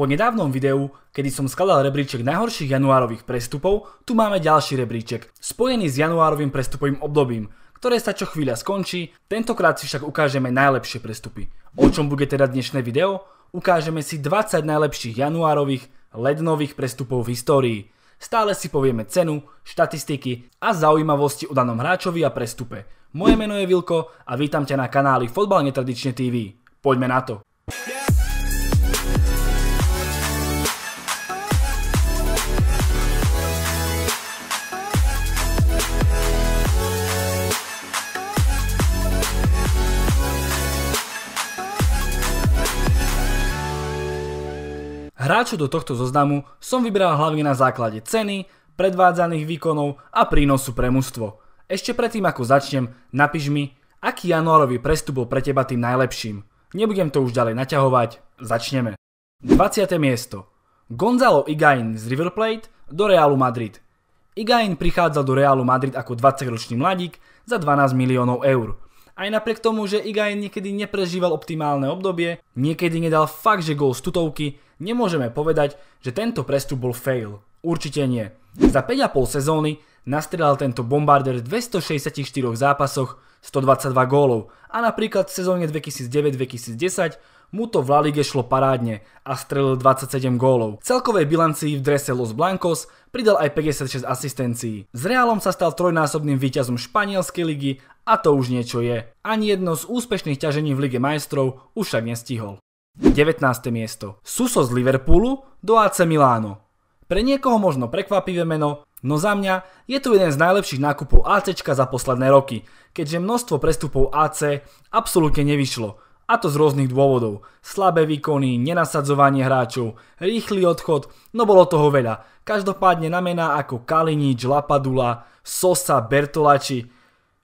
Po nedávnom videu, kedy som skladal rebríček najhorších januárových prestupov, tu máme ďalší rebríček, spojený s januárovým prestupovým obdobím, ktoré sa čo chvíľa skončí, tentokrát si však ukážeme najlepšie prestupy. O čom bude teda dnešné video? Ukážeme si 20 najlepších januárových, lednových prestupov v histórii. Stále si povieme cenu, štatistiky a zaujímavosti o danom hráčovi a prestupe. Moje meno je Vilko a vítam ťa na kanáli Fotbal netradične TV. Poďme na to. Yeah! Hráčov do tohto zoznamu som vybral hlavne na základe ceny, predvádzaných výkonov a prínosu pre mužstvo. Ešte predtým ako začnem, napíš mi, aký januárový prestup bol pre teba tým najlepším. Nebudem to už ďalej naťahovať, začneme. 20. miesto. Gonzalo Igain z River Plate do Realu Madrid. Igain prichádzal do Realu Madrid ako 20-ročný mladík za 12 miliónov eur. Aj napriek tomu, že Igain niekedy neprežíval optimálne obdobie, niekedy nedal fakt, že gol z tutovky, nemôžeme povedať, že tento prestup bol fail. Určite nie. Za 5,5 sezóny nastrelal tento bombarder v 264 zápasoch 122 gólov a napríklad v sezóne 2009-2010 mu to v La Ligue šlo parádne a strelil 27 gólov. Celkovej bilancii v drese Los Blancos pridal aj 56 asistencií. S Realom sa stal trojnásobným víťazom španielskej ligy a to už niečo je. Ani jedno z úspešných ťažení v Lige majstrov už však nestihol. 19. miesto. Suso z Liverpoolu do AC Miláno. Pre niekoho možno prekvapivé meno, no za mňa je to jeden z najlepších nákupov AC za posledné roky, keďže množstvo prestupov AC absolútne nevyšlo. A to z rôznych dôvodov. Slabé výkony, nenasadzovanie hráčov, rýchly odchod, no bolo toho veľa. Každopádne namená ako Kalinič, Lapadula, Sosa, Bertolači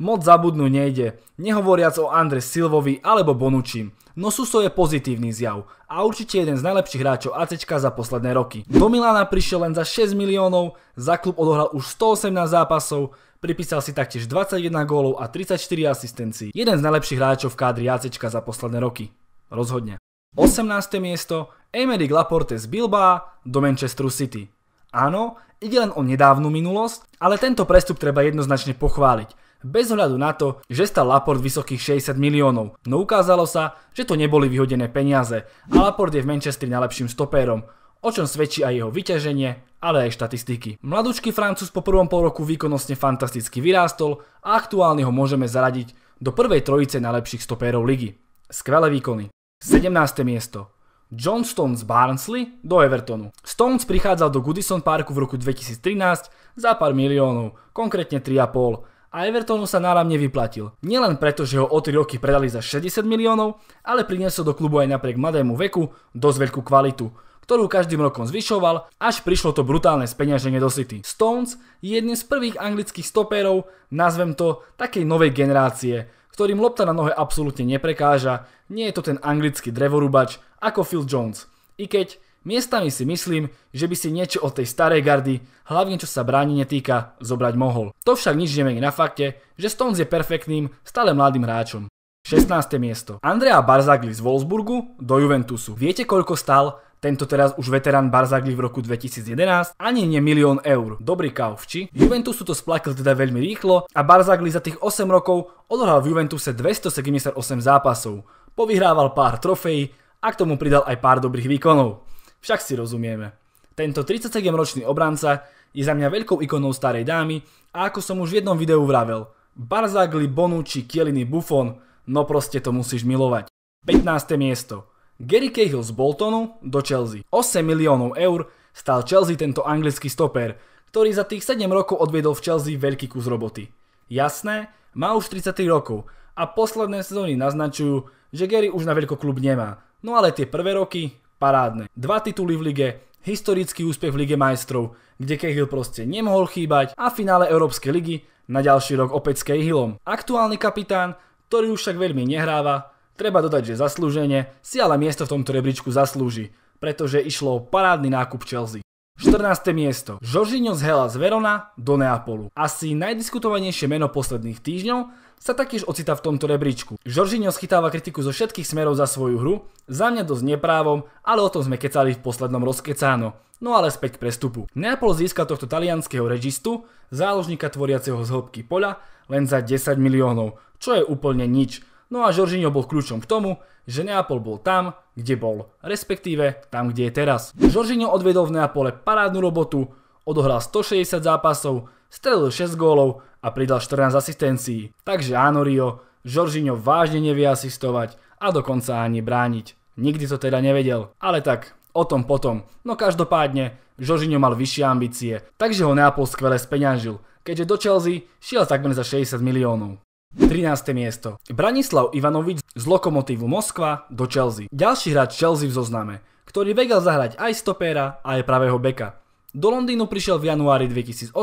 Moc zabudnú nejde, nehovoriac o Andre Silvovi alebo Bonučím. No Suso je pozitívny zjav a určite jeden z najlepších hráčov AC za posledné roky. Do Milána prišiel len za 6 miliónov, za klub odohral už 118 zápasov, pripísal si taktiež 21 gólov a 34 asistencií. Jeden z najlepších hráčov v kádri AC za posledné roky. Rozhodne. 18. miesto Emerick Laporte z Bilba do Manchesteru City. Áno, ide len o nedávnu minulosť, ale tento prestup treba jednoznačne pochváliť bez ohľadu na to, že stal Laport vysokých 60 miliónov, no ukázalo sa, že to neboli vyhodené peniaze a Laport je v Manchestri najlepším stopérom, o čom svedčí aj jeho vyťaženie, ale aj štatistiky. Mladúčky Francúz po prvom roku výkonnostne fantasticky vyrástol a aktuálne ho môžeme zaradiť do prvej trojice najlepších stopérov ligy. Skvelé výkony. 17. miesto. John Stones Barnsley do Evertonu. Stones prichádzal do Goodison Parku v roku 2013 za pár miliónov, konkrétne 3,5 a Evertonu sa náram nevyplatil. Nielen preto, že ho o 3 roky predali za 60 miliónov, ale priniesol do klubu aj napriek mladému veku dosť veľkú kvalitu ktorú každým rokom zvyšoval, až prišlo to brutálne speňaženie do City. Stones je jedným z prvých anglických stopérov, nazvem to, takej novej generácie, ktorým lopta na nohe absolútne neprekáža, nie je to ten anglický drevorúbač ako Phil Jones. I keď Miestami si myslím, že by si niečo od tej starej gardy, hlavne čo sa bráni netýka, zobrať mohol. To však nič nemení na fakte, že Stones je perfektným, stále mladým hráčom. 16. miesto. Andrea Barzagli z Wolfsburgu do Juventusu. Viete koľko stal tento teraz už veterán Barzagli v roku 2011, ani nie milión eur. Dobrý kaufči. Juventusu to splakil teda veľmi rýchlo a Barzagli za tých 8 rokov odohral v Juventuse 278 zápasov. Povyhrával pár trofejí a k tomu pridal aj pár dobrých výkonov. Však si rozumieme. Tento 37-ročný obranca je za mňa veľkou ikonou starej dámy a ako som už v jednom videu vravel, Barzagli, Bonucci, Kieliny, Buffon, no proste to musíš milovať. 15. miesto. Gary Cahill z Boltonu do Chelsea. 8 miliónov eur stal Chelsea tento anglický stoper, ktorý za tých 7 rokov odviedol v Chelsea veľký kus roboty. Jasné, má už 33 rokov a posledné sezóny naznačujú, že Gary už na veľkoklub nemá, no ale tie prvé roky parádne. Dva tituly v lige, historický úspech v Lige majstrov, kde Cahill proste nemohol chýbať a finále Európskej ligy na ďalší rok opäť s Cahillom. Aktuálny kapitán, ktorý už však veľmi nehráva, treba dodať, že zaslúženie si ale miesto v tomto rebríčku zaslúži, pretože išlo o parádny nákup Chelsea. 14. miesto. Jorginho z Hela z Verona do Neapolu. Asi najdiskutovanejšie meno posledných týždňov, sa taktiež ocitá v tomto rebríčku. Jorginho schytáva kritiku zo všetkých smerov za svoju hru, za mňa dosť neprávom, ale o tom sme kecali v poslednom rozkecáno. No ale späť k prestupu. Neapol získal tohto talianského registu, záložníka tvoriaceho z hĺbky poľa, len za 10 miliónov, čo je úplne nič. No a Jorginho bol kľúčom k tomu, že Neapol bol tam, kde bol, respektíve tam, kde je teraz. Žoržinio odvedol v Neapole parádnu robotu, odohral 160 zápasov, strelil 6 gólov a pridal 14 asistencií. Takže áno Rio, Žoržiňo vážne nevie asistovať a dokonca ani brániť. Nikdy to teda nevedel, ale tak o tom potom. No každopádne, Žoržiňo mal vyššie ambície, takže ho Neapol skvele speňažil, keďže do Chelsea šiel takmer za 60 miliónov. 13. miesto. Branislav Ivanovič z Lokomotívu Moskva do Chelsea. Ďalší hráč Chelsea v zozname, ktorý vedel zahrať aj stopéra, aj pravého beka. Do Londýnu prišiel v januári 2008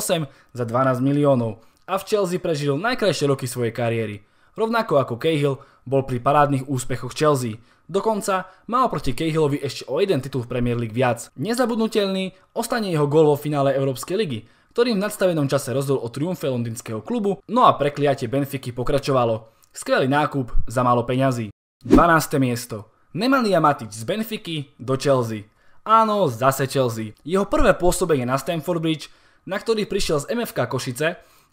za 12 miliónov a v Chelsea prežil najkrajšie roky svojej kariéry. Rovnako ako Cahill bol pri parádnych úspechoch Chelsea. Dokonca mal proti Cahillovi ešte o jeden titul v Premier League viac. Nezabudnutelný ostane jeho gol vo finále Európskej ligy, ktorým v nadstavenom čase rozdol o triumfe londýnskeho klubu, no a prekliatie Benfiky pokračovalo. Skvelý nákup za málo peňazí. 12. miesto. Nemanja Matič z Benfiky do Chelsea. Áno, zase Chelsea. Jeho prvé pôsobenie na Stamford Bridge, na ktorý prišiel z MFK Košice,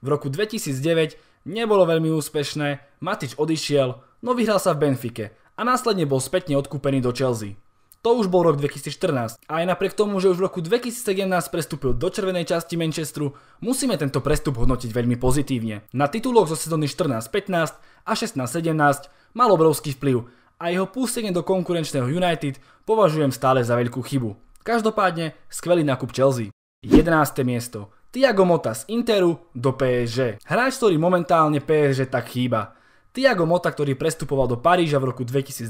v roku 2009 nebolo veľmi úspešné, Matič odišiel, no vyhral sa v Benfike a následne bol spätne odkúpený do Chelsea. To už bol rok 2014 a aj napriek tomu, že už v roku 2017 prestúpil do červenej časti Manchesteru, musíme tento prestup hodnotiť veľmi pozitívne. Na tituloch zo sezóny 14-15 a 16-17 mal obrovský vplyv a jeho pústenie do konkurenčného United považujem stále za veľkú chybu. Každopádne skvelý nákup Chelsea. 11. miesto. Tiago Mota z Interu do PSG. Hráč, ktorý momentálne PSG tak chýba. Tiago Mota, ktorý prestupoval do Paríža v roku 2012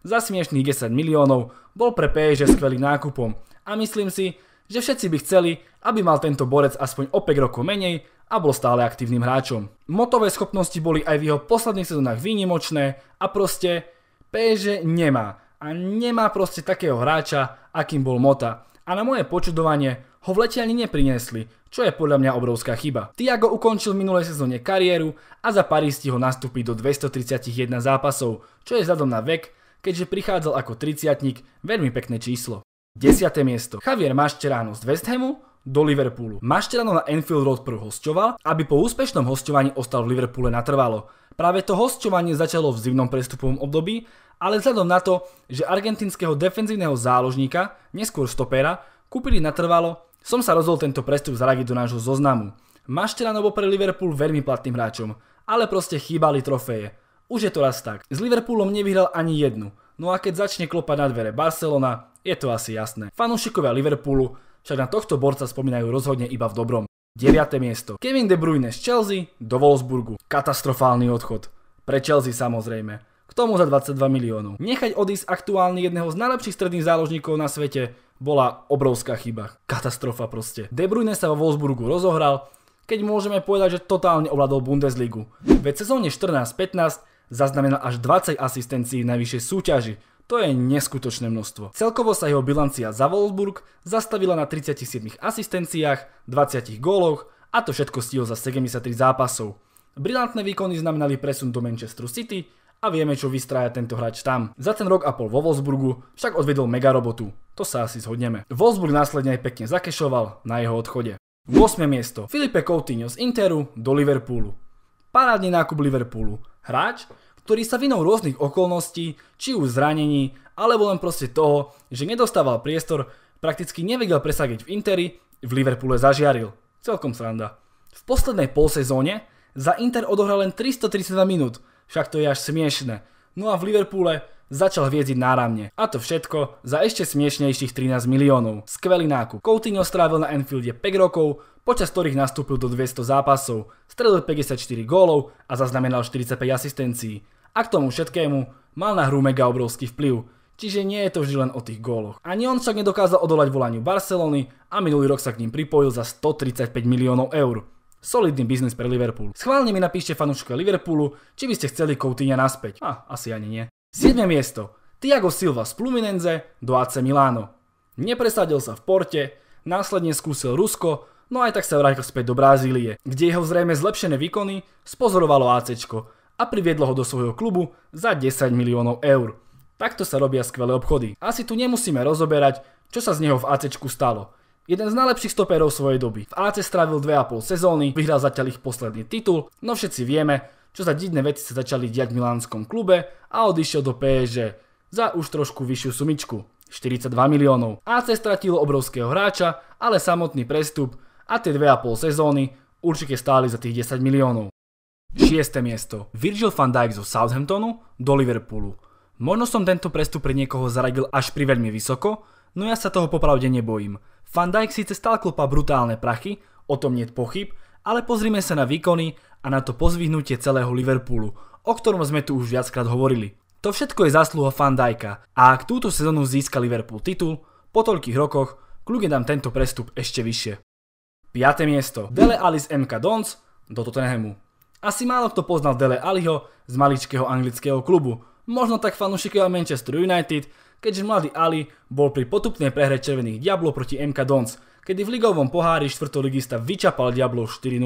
za smiešných 10 miliónov, bol pre PSG skvelým nákupom a myslím si, že všetci by chceli, aby mal tento borec aspoň o 5 rokov menej a bol stále aktívnym hráčom. Motové schopnosti boli aj v jeho posledných sezónach výnimočné a proste PSG nemá a nemá proste takého hráča, akým bol Mota. A na moje počudovanie ho v letelni nepriniesli, čo je podľa mňa obrovská chyba. Tiago ukončil v minulej sezóne kariéru a za Paris ho nastúpi do 231 zápasov, čo je vzhľadom na vek, keďže prichádzal ako 30 veľmi pekné číslo. 10. miesto. Javier Mascherano z West Hamu do Liverpoolu. Mascherano na Enfield Road prv hosťoval, aby po úspešnom hosťovaní ostal v Liverpoole natrvalo. Práve to hostovanie začalo v zimnom prestupovom období, ale vzhľadom na to, že argentinského defenzívneho záložníka, neskôr stopera, kúpili natrvalo som sa rozhodol tento prestup zaradiť do nášho zoznamu. Maštelanov bol pre Liverpool veľmi platným hráčom, ale proste chýbali trofeje. Už je to raz tak. S Liverpoolom nevyhral ani jednu. No a keď začne klopať na dvere Barcelona, je to asi jasné. Fanúšikovia Liverpoolu však na tohto borca spomínajú rozhodne iba v dobrom. 9. miesto. Kevin De Bruyne z Chelsea do Wolfsburgu. Katastrofálny odchod. Pre Chelsea samozrejme. K tomu za 22 miliónov. Nechať odísť aktuálne jedného z najlepších stredných záložníkov na svete bola obrovská chyba. Katastrofa proste. De Bruyne sa vo Wolfsburgu rozohral, keď môžeme povedať, že totálne ovládol Bundesligu. Veď sezóne 14-15 zaznamenal až 20 asistencií na súťaži, to je neskutočné množstvo. Celkovo sa jeho bilancia za Wolfsburg zastavila na 37 asistenciách, 20 góloch a to všetko stihol za 73 zápasov. Brilantné výkony znamenali presun do Manchesteru City, a vieme, čo vystrája tento hráč tam. Za ten rok a pol vo Wolfsburgu však odvedol mega robotu. To sa asi zhodneme. Wolfsburg následne aj pekne zakešoval na jeho odchode. 8. miesto. Filipe Coutinho z Interu do Liverpoolu. Parádny nákup Liverpoolu. Hráč, ktorý sa vinou rôznych okolností, či už zranení, alebo len proste toho, že nedostával priestor, prakticky nevedel presadiť v Interi, v Liverpoole zažiaril. Celkom sranda. V poslednej polsezóne za Inter odohral len 332 minút však to je až smiešne. No a v Liverpoole začal hviezdiť náramne. A to všetko za ešte smiešnejších 13 miliónov. Skvelý nákup. Coutinho strávil na Anfielde 5 rokov, počas ktorých nastúpil do 200 zápasov, stredil 54 gólov a zaznamenal 45 asistencií. A k tomu všetkému mal na hru mega obrovský vplyv, čiže nie je to vždy len o tých góloch. Ani on však nedokázal odolať volaniu Barcelony a minulý rok sa k ním pripojil za 135 miliónov eur. Solidný biznis pre Liverpool. Schválne mi napíšte fanúška Liverpoolu, či by ste chceli Coutinha naspäť. A, asi ani nie. 7. miesto. Thiago Silva z Pluminense do AC Milano. Nepresadil sa v Porte, následne skúsil Rusko, no aj tak sa vrátil späť do Brazílie, kde jeho zrejme zlepšené výkony spozorovalo ACčko a priviedlo ho do svojho klubu za 10 miliónov eur. Takto sa robia skvelé obchody. Asi tu nemusíme rozoberať, čo sa z neho v ACčku stalo. Jeden z najlepších stoperov svojej doby. V AC strávil 2,5 sezóny, vyhral zatiaľ ich posledný titul, no všetci vieme, čo za didné veci sa začali diať v milánskom klube a odišiel do PSG za už trošku vyššiu sumičku, 42 miliónov. AC stratilo obrovského hráča, ale samotný prestup a tie 2,5 sezóny určite stáli za tých 10 miliónov. 6. miesto. Virgil van Dijk zo Southamptonu do Liverpoolu. Možno som tento prestup pre niekoho zaradil až veľmi vysoko, no ja sa toho popravde nebojím. Van Dijk síce stal klopa brutálne prachy, o tom nie pochyb, ale pozrime sa na výkony a na to pozvihnutie celého Liverpoolu, o ktorom sme tu už viackrát hovorili. To všetko je zásluha Van Dijka a ak túto sezónu získa Liverpool titul, po toľkých rokoch, kľudne dám tento prestup ešte vyššie. 5. miesto. Dele Alli z MK Dons do Tottenhamu. Asi málo kto poznal Dele Alliho z maličkého anglického klubu, možno tak fanúšikovia Manchester United, keďže mladý Ali bol pri potupnej prehre Červených Diablo proti MK Dons, kedy v ligovom pohári štvrtoligista vyčapal Diablo 4-0.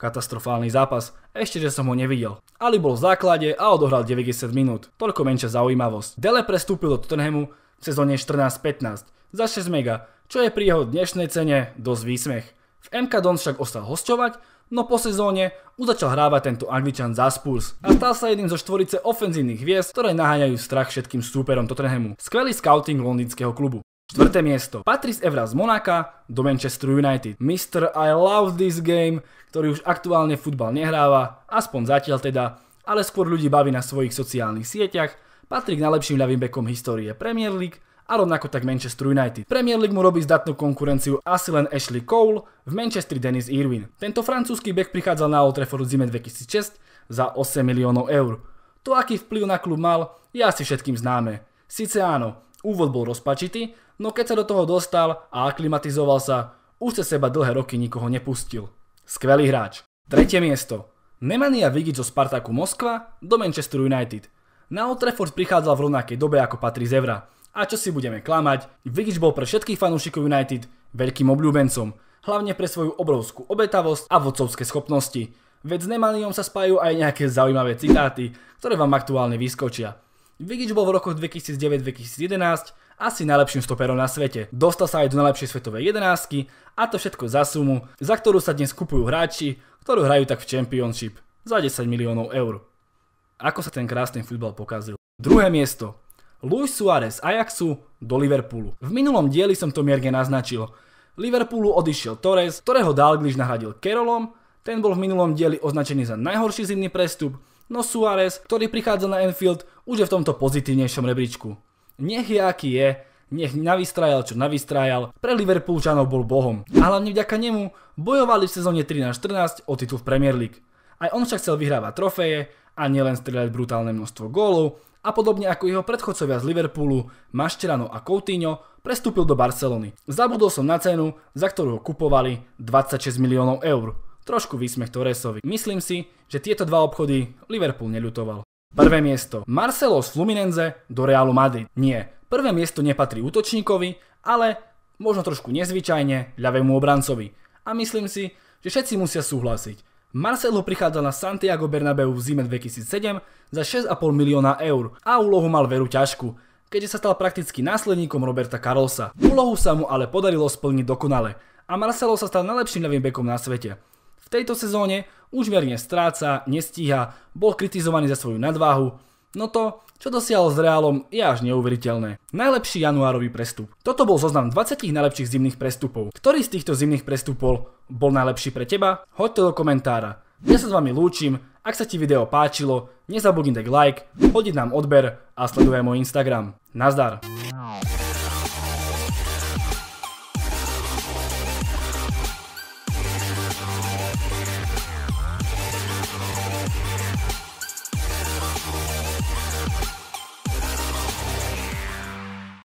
Katastrofálny zápas, ešte že som ho nevidel. Ali bol v základe a odohral 90 minút, toľko menšia zaujímavosť. Dele prestúpil do Tottenhamu v sezóne 14-15 za 6 mega, čo je pri jeho dnešnej cene dosť výsmech. V MK Dons však ostal hosťovať, no po sezóne už začal hrávať tento angličan za Spurs a stal sa jedným zo štvorice ofenzívnych hviezd, ktoré naháňajú strach všetkým súperom Tottenhamu. Skvelý scouting londýnskeho klubu. Štvrté miesto. Patrice Evra z Monaka do Manchester United. Mr. I love this game, ktorý už aktuálne futbal nehráva, aspoň zatiaľ teda, ale skôr ľudí baví na svojich sociálnych sieťach, patrí k najlepším ľavým bekom histórie Premier League a rovnako tak Manchester United. Premier League mu robí zdatnú konkurenciu asi len Ashley Cole, v Manchester Dennis Irwin. Tento francúzsky bek prichádzal na Old Trafford zime 2006 za 8 miliónov eur. To, aký vplyv na klub mal, je asi všetkým známe. Sice áno, úvod bol rozpačitý, no keď sa do toho dostal a aklimatizoval sa, už sa seba dlhé roky nikoho nepustil. Skvelý hráč. Tretie miesto. Nemania Vigic zo Spartaku Moskva do Manchester United. Na Old Trafford prichádzal v rovnakej dobe ako Patrice Evra. A čo si budeme klamať, Vidič bol pre všetkých fanúšikov United veľkým obľúbencom, hlavne pre svoju obrovskú obetavosť a vodcovské schopnosti. Veď s Nemanijom sa spájú aj nejaké zaujímavé citáty, ktoré vám aktuálne vyskočia. Vidič bol v rokoch 2009-2011 asi najlepším stoperom na svete. Dostal sa aj do najlepšej svetovej jedenáctky a to všetko za sumu, za ktorú sa dnes kupujú hráči, ktorú hrajú tak v Championship za 10 miliónov eur. Ako sa ten krásny futbal pokazil. Druhé miesto. Luis Suárez Ajaxu do Liverpoolu. V minulom dieli som to mierne naznačil. Liverpoolu odišiel Torres, ktorého Dalglish nahradil Kerolom, ten bol v minulom dieli označený za najhorší zimný prestup, no Suárez, ktorý prichádza na Enfield, už je v tomto pozitívnejšom rebríčku. Nech je aký je, nech navystrajal čo navystrajal, pre Liverpoolčanov bol bohom. A hlavne vďaka nemu bojovali v sezóne 13-14 o titul v Premier League. Aj on však chcel vyhrávať trofeje a nielen strieľať brutálne množstvo gólov, a podobne ako jeho predchodcovia z Liverpoolu, Mašterano a Coutinho, prestúpil do Barcelony. Zabudol som na cenu, za ktorú ho kupovali 26 miliónov eur. Trošku výsmech Torresovi. Myslím si, že tieto dva obchody Liverpool neľutoval. Prvé miesto. Marcelo z Fluminense do Realu Madrid. Nie, prvé miesto nepatrí útočníkovi, ale možno trošku nezvyčajne ľavému obrancovi. A myslím si, že všetci musia súhlasiť, Marcelo prichádzal na Santiago Bernabeu v zime 2007 za 6,5 milióna eur a úlohu mal veru ťažku, keďže sa stal prakticky následníkom Roberta Carlosa. Úlohu sa mu ale podarilo splniť dokonale a Marcelo sa stal najlepším ľavým bekom na svete. V tejto sezóne už mierne stráca, nestíha, bol kritizovaný za svoju nadváhu, no to čo dosiahol s Reálom je až neuveriteľné. Najlepší januárový prestup. Toto bol zoznam 20 najlepších zimných prestupov. Ktorý z týchto zimných prestupov bol najlepší pre teba? Hoď to do komentára. Ja sa s vami lúčim, ak sa ti video páčilo, nezabudni dať like, hodiť nám odber a sleduje môj Instagram. Nazdar!